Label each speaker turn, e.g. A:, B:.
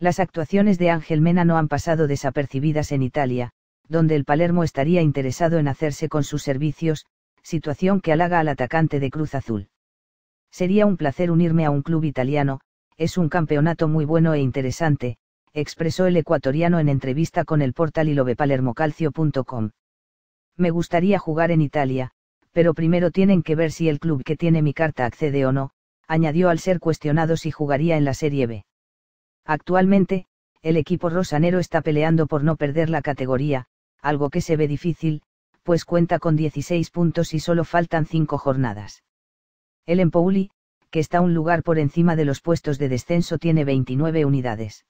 A: Las actuaciones de Ángel Mena no han pasado desapercibidas en Italia, donde el Palermo estaría interesado en hacerse con sus servicios, situación que halaga al atacante de Cruz Azul. Sería un placer unirme a un club italiano, es un campeonato muy bueno e interesante, expresó el ecuatoriano en entrevista con el portal ilovepalermocalcio.com. Me gustaría jugar en Italia, pero primero tienen que ver si el club que tiene mi carta accede o no, añadió al ser cuestionado si jugaría en la Serie B. Actualmente, el equipo rosanero está peleando por no perder la categoría, algo que se ve difícil, pues cuenta con 16 puntos y solo faltan 5 jornadas. El Empouli, que está un lugar por encima de los puestos de descenso, tiene 29 unidades.